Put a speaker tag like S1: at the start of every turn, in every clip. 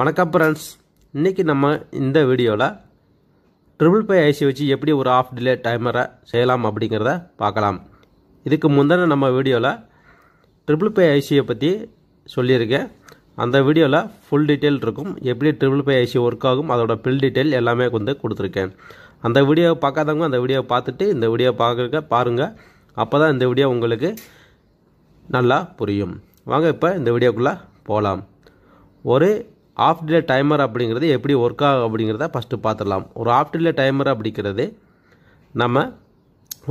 S1: வணக்கம் ஃப்ரெண்ட்ஸ் இன்றைக்கி நம்ம இந்த வீடியோவில் ட்ரிபிள் பை ஐசி வச்சு எப்படி ஒரு ஆஃப் டிலே டைமரை செய்யலாம் அப்படிங்கிறத பார்க்கலாம் இதுக்கு முந்தின நம்ம வீடியோவில் ட்ரிபிள் பை ஐசியை பற்றி சொல்லியிருக்கேன் அந்த வீடியோவில் ஃபுல் டீட்டெயில் இருக்கும் எப்படி ட்ரிபிள் பை ஐசி ஒர்க் ஆகும் அதோட பில் டீட்டெயில் எல்லாமே வந்து கொடுத்துருக்கேன் அந்த வீடியோவை பார்க்காதவங்க அந்த வீடியோவை பார்த்துட்டு இந்த வீடியோ பார்க்குறக்க பாருங்கள் அப்போ தான் இந்த வீடியோ உங்களுக்கு நல்லா புரியும் வாங்க இப்போ இந்த வீடியோக்குள்ளே போகலாம் ஒரு ஆஃப் டிலே டைமர் அப்படிங்கிறது எப்படி ஒர்க் ஆகும் அப்படிங்கிறத ஃபஸ்ட்டு பார்த்துடலாம் ஒரு ஆஃப் டிலே டைமர் அப்படிங்கிறது நம்ம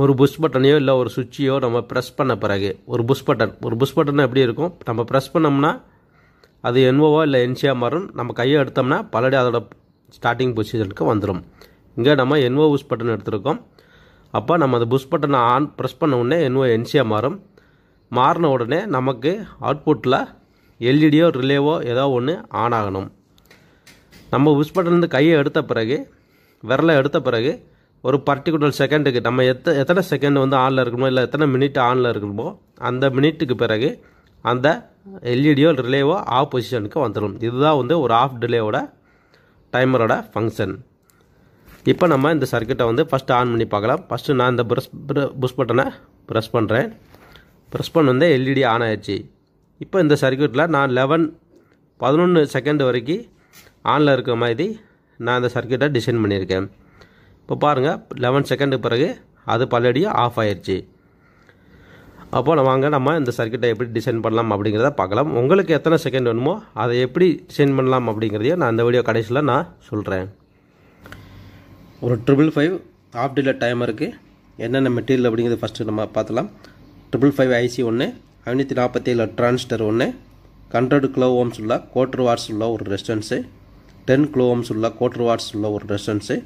S1: ஒரு புஷ் பட்டனையோ இல்லை ஒரு சுவிட்சையோ நம்ம ப்ரெஸ் பண்ண பிறகு ஒரு புஷ் பட்டன் ஒரு புஷ் பட்டன் எப்படி இருக்கும் நம்ம ப்ரெஸ் பண்ணோம்னா அது என்ஓவோ இல்லை என்சியாக மாறும் நம்ம கையை எடுத்தோம்னா பலடி அதோட ஸ்டார்டிங் பொசிஷனுக்கு வந்துடும் இங்கே நம்ம என்வோ புஷ் பட்டன் எடுத்திருக்கோம் அப்போ நம்ம அந்த புஷ் பட்டனை ஆன் ப்ரெஸ் பண்ண உடனே என்வோ என்சியாக மாறும் மாறின உடனே நமக்கு அவுட்புட்டில் எல்இடியோ ரிலேவோ ஏதோ ஒன்று ஆன் ஆகணும் நம்ம புஷ் பட்டன்லேருந்து கையை எடுத்த பிறகு விரலை எடுத்த பிறகு ஒரு பர்டிகுலர் செகண்டுக்கு நம்ம எத்த எத்தனை செகண்ட் வந்து ஆனில் இருக்கணுமோ இல்லை எத்தனை மினிட் ஆனில் இருக்கணுமோ அந்த மினிட்டுக்கு பிறகு அந்த எல்இடியோ ரிலேவோ ஆஃப் பொசிஷனுக்கு வந்துடும் இதுதான் வந்து ஒரு ஆஃப் டிலேவோட டைமரோட ஃபங்க்ஷன் இப்போ நம்ம இந்த சர்க்கியூட்டை வந்து ஃபஸ்ட்டு ஆன் பண்ணி பார்க்கலாம் ஃபஸ்ட்டு நான் இந்த ப்ரெஸ் புஷ் பட்டனை ப்ரெஸ் பண்ணுறேன் ப்ரெஸ் பண்ண வந்து எல்இடி ஆன் ஆயிடுச்சு இப்போ இந்த சர்க்கியூட்டில் நான் லெவன் பதினொன்று செகண்ட் வரைக்கும் ஆனில் இருக்கிற மாதிரி நான் இந்த சர்க்கியூட்டை டிசைன் பண்ணியிருக்கேன் இப்போ பாருங்கள் லெவன் செகண்டுக்கு பிறகு அது பல்லடியும் ஆஃப் ஆயிடுச்சு அப்போ நம்ம வாங்க நம்ம இந்த சர்க்கியூட்டை எப்படி டிசைன் பண்ணலாம் அப்படிங்கிறத பார்க்கலாம் உங்களுக்கு எத்தனை செகண்ட் வேணுமோ அதை எப்படி டிசைன் பண்ணலாம் அப்படிங்கிறதையும் நான் இந்த வீடியோ கடைசியில் நான் சொல்கிறேன் ஒரு ட்ரிபிள் ஃபைவ் ஆஃப் டீலர் டைமருக்கு என்னென்ன மெட்டீரியல் அப்படிங்கிறது ஃபஸ்ட்டு நம்ம பார்த்துலாம் ட்ரிபிள் ஃபைவ் ஐசி ஒன்று ஐநூற்றி நாற்பத்தேழு ட்ரான்ஸ்டர் ஒன்று ஹண்ட்ரட் கிலோ ஓம்ஸ் உள்ள கோட்ரு வாட்ஸ் உள்ள ஒரு ரெசிஸ்டன்ஸு டென் கிலோ ஓம்ஸ் உள்ள கோட்ரு வாட்ஸ் உள்ள ஒரு resistance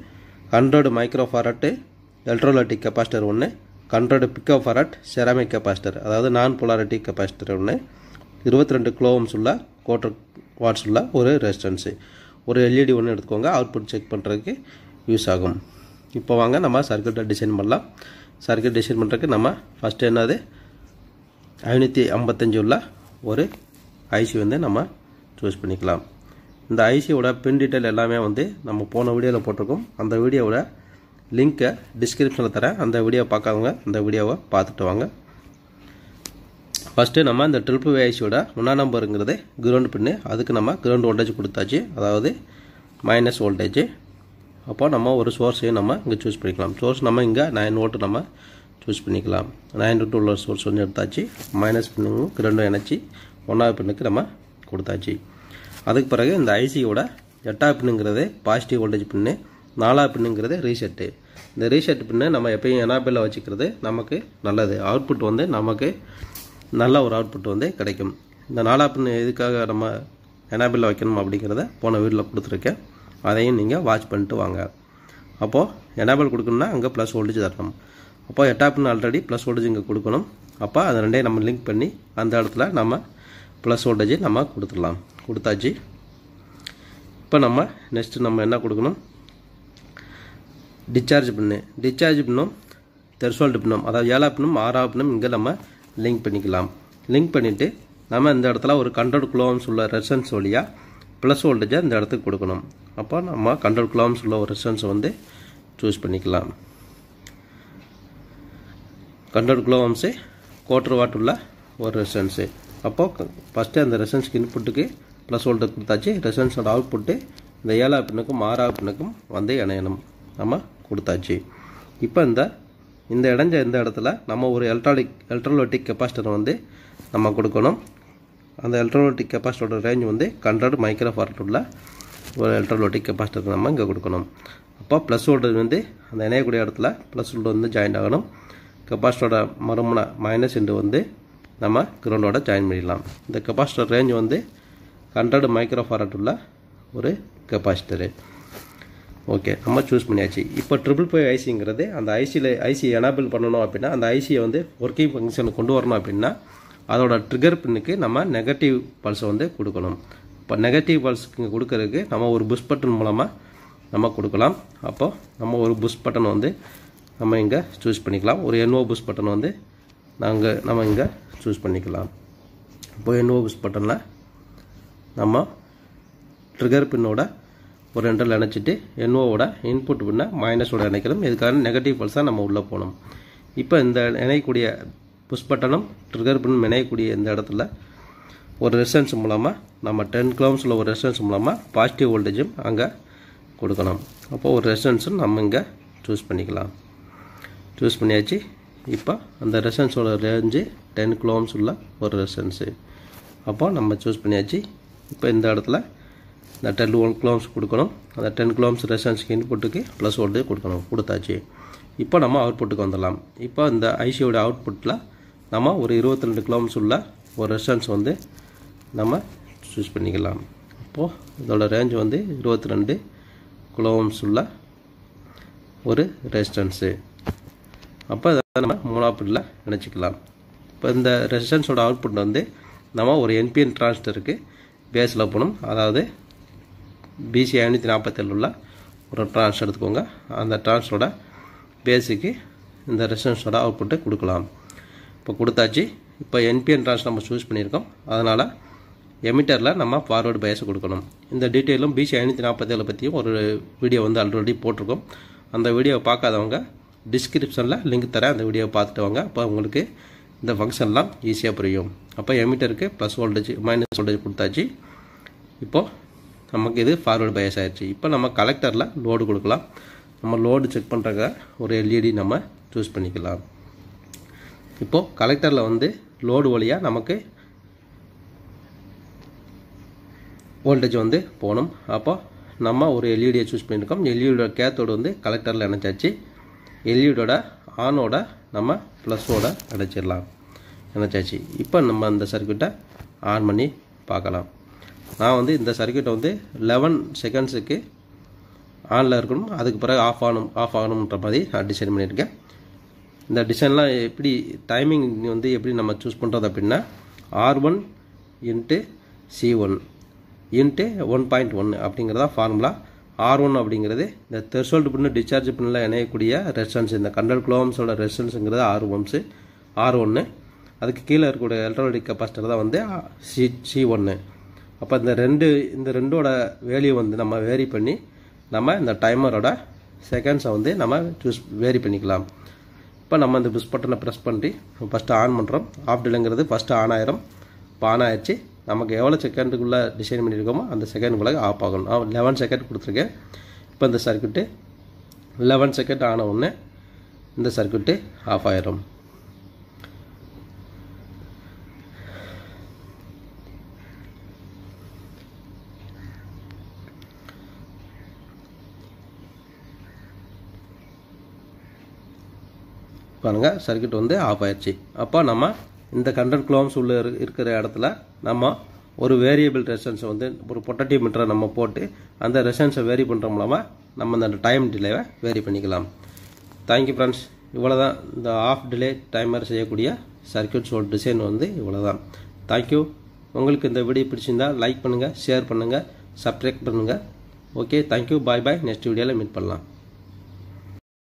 S1: hundred microfarad electrolytic capacitor ஒன்று hundred pico farad ceramic capacitor அதாவது நான் போலாரிட்டி கெப்பாசிட்டர் ஒன்று இருபத்தி ரெண்டு கிலோ ஓம்ஸ் உள்ள கோட்ரு வாட்ஸ் உள்ள ஒரு ரெசிஸ்டன்ஸு ஒரு எல்இடி e ஒன்று எடுத்துக்கோங்க அவுட்புட் செக் பண்ணுறதுக்கு யூஸ் ஆகும் இப்போ வாங்க நம்ம சர்க்கியூட்டை டிசைன் பண்ணலாம் சர்க்கியூட் டிசைன் பண்ணுறதுக்கு நம்ம ஃபஸ்ட்டு என்னது ஐநூற்றி ஐம்பத்தஞ்சு உள்ள ஒரு ஐசி வந்து நம்ம சூஸ் பண்ணிக்கலாம் இந்த ஐசியோட பின் டீட்டெயில் எல்லாமே வந்து நம்ம போன வீடியோவில் போட்டிருக்கோம் அந்த வீடியோவோட லிங்க்கை டிஸ்கிரிப்ஷனில் தரேன் அந்த வீடியோவை பார்க்காதவங்க அந்த வீடியோவை பார்த்துட்டு வாங்க ஃபஸ்ட்டு நம்ம இந்த ட்ரிப்பு ஐசியோட முன்னா நம்பருங்கிறது கிரவுண்ட் பின்னு அதுக்கு நம்ம கிரவுண்ட் வோல்டேஜ் கொடுத்தாச்சு அதாவது மைனஸ் வோல்டேஜ் அப்போ நம்ம ஒரு சோர்ஸையும் நம்ம இங்கே சூஸ் பண்ணிக்கலாம் சோர்ஸ் நம்ம இங்கே நைன் ஓட்டு நம்ம சூஸ் பண்ணிக்கலாம் நைன் இன்ட்டு உள்ள சோர்ஸ் வந்து எடுத்தாச்சு மைனஸ் பின்னுக்கு ரெண்டும் இணைச்சி ஒன்றாவது பின்னுக்கு நம்ம கொடுத்தாச்சு அதுக்கு பிறகு இந்த ஐசியோட எட்டாவது பின்னுங்கிறது பாசிட்டிவ் வோல்டேஜ் பின்னு நாலாவது பின்னுங்கிறது ரீசெட்டு இந்த ரீசெட் பின்னு நம்ம எப்பயும் எனாபிளில் வச்சுக்கிறது நமக்கு நல்லது அவுட்புட் வந்து நமக்கு நல்ல ஒரு அவுட்புட் வந்து கிடைக்கும் இந்த நாலா பின்னு எதுக்காக நம்ம எனாபிளில் வைக்கணும் அப்படிங்கிறத போன வீட்டில் கொடுத்துருக்கேன் அதையும் நீங்கள் வாட்ச் பண்ணிட்டு வாங்க அப்போது எனாபிள் கொடுக்கணும்னா அங்கே ப்ளஸ் வோல்டேஜ் தரணும் அப்போ எட்டாப்னு ஆல்ரெடி ப்ளஸ் வோல்டேஜ் இங்கே கொடுக்கணும் அப்போ அதை ரெண்டே நம்ம லிங்க் பண்ணி அந்த இடத்துல நம்ம ப்ளஸ் ஓல்டேஜை நம்ம கொடுத்துடலாம் கொடுத்தாச்சு இப்போ நம்ம நெக்ஸ்ட்டு நம்ம என்ன கொடுக்கணும் டிச்சார்ஜ் பண்ணு டிஸ்சார்ஜ் பண்ணும் தெர்சோல்டு பின்னும் அதாவது ஏழா பின்னும் இங்கே நம்ம லிங்க் பண்ணிக்கலாம் லிங்க் பண்ணிவிட்டு நம்ம இந்த இடத்துல ஒரு கண்ட்ரோல் குலோம்ஸ் உள்ள ரெசன்ஸ் வழியாக ப்ளஸ் வோல்டேஜை இந்த இடத்துக்கு கொடுக்கணும் அப்போ நம்ம கண்ட்ரோல் குலோம்ஸ் உள்ள ஒரு ரெசன்ஸை வந்து சூஸ் பண்ணிக்கலாம் hundred kilo ohms quarter watt உள்ள ஒரு ரெசன்ஸு அப்போது ஃபஸ்ட்டு அந்த ரெசன்ஸ்க்கு இன்புட்டுக்கு ப்ளஸ் வோல்ட்டு கொடுத்தாச்சு ரெசன்ஸோட அவுட்புட்டு இந்த ஏழா பின்னுக்கும் ஆறா பின்னுக்கும் வந்து இணையணும் நம்ம கொடுத்தாச்சு இப்போ இந்த இந்த இடைஞ்ச இந்த இடத்துல நம்ம ஒரு எலக்ட்ரானிக் எலக்ட்ரோலைட்டிக் கெப்பாசிட்டர் வந்து நம்ம கொடுக்கணும் அந்த எலக்ட்ரோலைட்டிக் கெப்பாசிட்டரோட ரேஞ்ச் வந்து ஹண்ட்ரட் மைக்ரோ உள்ள ஒரு எலக்ட்ரோலைட்டிக் கெப்பாசிட்டர் நம்ம இங்கே கொடுக்கணும் அப்போ ப்ளஸ் வோல்டேஜ் வந்து அந்த இணையக்கூடிய இடத்துல ப்ளஸ் வோல்ட் வந்து ஜாயின் ஆகணும் கெப்பாசிட்டரோட மறுமுனை மைனஸ் என்று வந்து நம்ம கிரௌண்டோட ஜாயின் பண்ணிடலாம் இந்த கெப்பாசிட்டர் ரேஞ்ச் வந்து ஹண்ட்ரட் மைக்ரோ உள்ள ஒரு கெப்பாசிட்டரு ஓகே நம்ம சூஸ் பண்ணியாச்சு இப்போ ட்ரிபிள் ஃபைவ் ஐசிங்கிறது அந்த ஐசியில் ஐசி எனாபிள் பண்ணணும் அப்படின்னா அந்த ஐசியை வந்து ஒர்க்கிங் ஃபங்க்ஷனுக்கு கொண்டு வரணும் அப்படின்னா அதோட ட்ரிகர் பின்னுக்கு நம்ம நெகட்டிவ் பல்ஸை வந்து கொடுக்கணும் இப்போ நெகட்டிவ் பல்ஸுக்கு கொடுக்கறதுக்கு நம்ம ஒரு புஷ் பட்டன் மூலமாக நம்ம கொடுக்கலாம் அப்போது நம்ம ஒரு புஷ் பட்டன் வந்து நம்ம இங்கே சூஸ் பண்ணிக்கலாம் ஒரு என்ஓ புஷ் பட்டன் வந்து நாங்கள் நம்ம இங்கே சூஸ் பண்ணிக்கலாம் இப்போ என்ஓ புஷ் பட்டனில் நம்ம ட்ரிகர் பின்னோட ஒரு ரெண்டில் இணைச்சிட்டு என்ஓவோட இன்புட் பின்னை மைனஸோட இணைக்கணும் இதுக்கான நெகட்டிவ் பல்ஸாக நம்ம உள்ளே போகணும் இப்போ இந்த இணையக்கூடிய புஷ் பட்டனும் ட்ரிகர் பின்னும் இணையக்கூடிய இந்த இடத்துல ஒரு ரெசன்ஸ் மூலமாக நம்ம டென் கிலோமீஸில் ஒரு ரெசன்ஸ் மூலமாக பாசிட்டிவ் வோல்டேஜும் அங்கே கொடுக்கணும் அப்போது ஒரு ரெசன்ஸும் நம்ம இங்கே சூஸ் பண்ணிக்கலாம் சூஸ் பண்ணியாச்சு இப்போ அந்த ரெசன்ஸோட ரேஞ்சு டென் கிலோம்ஸ் உள்ள ஒரு ரெசன்ஸு அப்போ நம்ம சூஸ் பண்ணியாச்சு இப்போ இந்த இடத்துல இந்த டென் ஒன் கிலோம்ஸ் கொடுக்கணும் அந்த டென் கிலோம்ஸ் ரெசன்ஸ்க்கு இன்புட்டுக்கு ப்ளஸ் ஒன்று கொடுக்கணும் கொடுத்தாச்சு இப்போ நம்ம அவுட்புட்டுக்கு வந்துடலாம் இப்போ இந்த ஐசியோட அவுட்புட்டில் நம்ம ஒரு இருபத்தி ரெண்டு கிலோம்ஸ் உள்ள ஒரு ரெசன்ஸ் வந்து நம்ம சூஸ் பண்ணிக்கலாம் அப்போது இதோட ரேஞ்ச் வந்து இருபத்தி ரெண்டு கிலோம்ஸ் உள்ள ஒரு ரெசிஸ்டன்ஸு அப்போ அதை நம்ம மூணாப்பிட்டில் நினச்சிக்கலாம் இப்போ இந்த ரெசிஸ்டன்ஸோட அவுட்புட் வந்து நம்ம ஒரு என்பிஎன் டிரான்ஸ்டருக்கு பேஸில் போகணும் அதாவது பிசி ஐநூற்றி நாற்பத்தேழு உள்ள ஒரு டிரான்ஸ் எடுத்துக்கோங்க அந்த டிரான்ஸோட பேஸுக்கு இந்த ரெசிஸ்டன்ஸோட அவுட்புட்டை கொடுக்கலாம் இப்போ கொடுத்தாச்சு இப்போ என்பிஎன் டிரான்ஸ் நம்ம சூஸ் பண்ணியிருக்கோம் அதனால் எமிட்டரில் நம்ம ஃபார்வேர்டு பயஸை கொடுக்கணும் இந்த டீட்டெயிலும் பிசி ஐநூற்றி நாற்பத்தேழு பற்றியும் ஒரு வீடியோ வந்து ஆல்ரெடி போட்டிருக்கோம் அந்த வீடியோவை பார்க்காதவங்க டிஸ்கிரிப்ஷனில் லிங்க் தரேன் அந்த வீடியோவை பார்த்துட்டு வாங்க அப்போ உங்களுக்கு இந்த ஃபங்க்ஷன்லாம் ஈஸியாக புரியும் அப்போ எமிட்டருக்கு ப்ளஸ் வோல்டேஜ் மைனஸ் வோல்டேஜ் கொடுத்தாச்சு இப்போது நமக்கு இது ஃபார்வேர்டு பயஸ் ஆயிடுச்சு இப்போ நம்ம கலெக்டரில் லோடு கொடுக்கலாம் நம்ம லோடு செக் பண்ணுறக்க ஒரு எல்இடி e நம்ம சூஸ் பண்ணிக்கலாம் இப்போது கலெக்டரில் வந்து லோடு வழியாக நமக்கு வோல்டேஜ் வந்து போகணும் அப்போ நம்ம ஒரு எல்இடியை e சூஸ் பண்ணியிருக்கோம் எல்இடியோட e கேத்தோடு வந்து கலெக்டரில் இணைச்சாச்சு எல்இடோட ஆனோட நம்ம ப்ளஸோட அடைச்சிடலாம் நினச்சாச்சு இப்போ நம்ம அந்த சர்க்கியூட்டை ஆன் பண்ணி பார்க்கலாம் நான் வந்து இந்த சர்க்கியூட்டை வந்து லெவன் செகண்ட்ஸுக்கு ஆனில் இருக்கணும் அதுக்கு பிறகு ஆஃப் ஆகணும் ஆஃப் ஆகணுன்ற மாதிரி நான் டிசைன் பண்ணியிருக்கேன் இந்த டிசைன்லாம் எப்படி டைமிங் வந்து எப்படி நம்ம சூஸ் பண்ணுறது அப்படின்னா R one into C one into one point ஒன்று அப்படிங்கிறதா ஃபார்முலா ஆர் ஒன் அப்படிங்கிறது இந்த தெர்சோல்டு பின்னு டிஸ்சார்ஜ் பின்னில் இணையக்கூடிய ரெசிஸ்டன்ஸ் இந்த கண்டல் குளோம்ஸோட ரெசிஸ்டன்ஸுங்கிறது ஆர் ஓம்ஸு ஆர் ஒன்று அதுக்கு கீழே இருக்கக்கூடிய எலக்ட்ரானிக் கெப்பாசிட்டர் தான் வந்து சி சி ஒன்று அப்போ இந்த ரெண்டு இந்த ரெண்டோட வேல்யூ வந்து நம்ம வேரி பண்ணி நம்ம இந்த டைமரோட செகண்ட்ஸை வந்து நம்ம சூஸ் வேரி பண்ணிக்கலாம் இப்போ நம்ம இந்த பிஸ் பட்டனை ப்ரெஸ் பண்ணி ஃபஸ்ட்டு ஆன் பண்ணுறோம் ஆஃப் டிலைங்கிறது ஃபஸ்ட்டு ஆன் ஆயிரும் இப்போ ஆன் ஆயிடுச்சு நமக்கு எவ்வளோ செகண்டுக்குள்ளே டிசைன் பண்ணியிருக்கோமோ அந்த செகண்டுக்குள்ளே ஆஃப் ஆகணும் லெவன் செகண்ட் கொடுத்துருக்கேன் இப்போ இந்த சர்க்கியூட்டு லெவன் செகண்ட் ஆன உடனே இந்த சர்க்கியூட்டு ஆஃப் ஆயிரும் பாருங்கள் சர்க்கியூட் வந்து ஆஃப் ஆயிடுச்சு அப்போ நம்ம இந்த ஹண்ட்ரட் கிலோம்ஸ் உள்ள இருக்கிற இடத்துல நம்ம ஒரு வேரியபிள் ரெசன்ஸை வந்து ஒரு பொட்டட்டி மீட்டரை நம்ம போட்டு அந்த ரெசன்ஸை வேரி பண்ணுற மூலமாக நம்ம அந்த டைம் டிலேவை வேரி பண்ணிக்கலாம் தேங்க்யூ ஃப்ரெண்ட்ஸ் இவ்வளோ தான் இந்த ஆஃப் டிலே டைமர் செய்யக்கூடிய சர்க்கியூட் ஷோட் டிசைன் வந்து இவ்வளோ தான் தேங்க்யூ உங்களுக்கு இந்த வீடியோ பிடிச்சிருந்தா லைக் பண்ணுங்கள் ஷேர் பண்ணுங்கள் சப்ஸ்கிரைப் பண்ணுங்கள் okay thank you bye bye next வீடியோவில் மீட் பண்ணலாம்